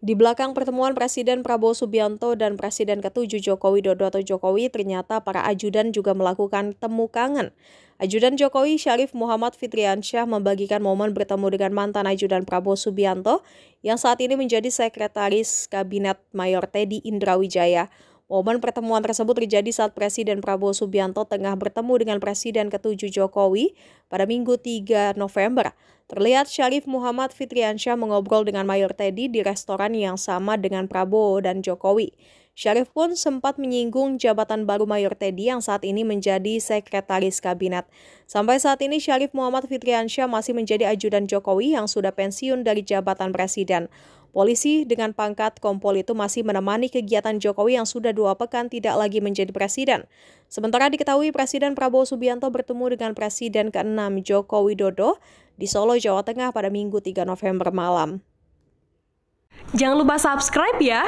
Di belakang pertemuan Presiden Prabowo Subianto dan Presiden Ketujuh 7 Joko Widodo atau Jokowi, ternyata para ajudan juga melakukan temu kangen. Ajudan Jokowi Syarif Muhammad Fitriansyah membagikan momen bertemu dengan mantan ajudan Prabowo Subianto yang saat ini menjadi sekretaris Kabinet Mayor Teddy Indrawijaya Momen pertemuan tersebut terjadi saat Presiden Prabowo Subianto tengah bertemu dengan Presiden Ketujuh Jokowi pada Minggu 3 November. Terlihat Syarif Muhammad Fitriansyah mengobrol dengan Mayor Teddy di restoran yang sama dengan Prabowo dan Jokowi. Syarif pun sempat menyinggung jabatan baru Mayor Teddy yang saat ini menjadi sekretaris kabinet. Sampai saat ini Syarif Muhammad Fitriansyah masih menjadi ajudan Jokowi yang sudah pensiun dari jabatan presiden. Polisi dengan pangkat kompol itu masih menemani kegiatan Jokowi yang sudah dua pekan tidak lagi menjadi presiden. Sementara diketahui Presiden Prabowo Subianto bertemu dengan Presiden ke-6 Joko Widodo di Solo, Jawa Tengah pada Minggu 3 November malam. Jangan lupa subscribe ya!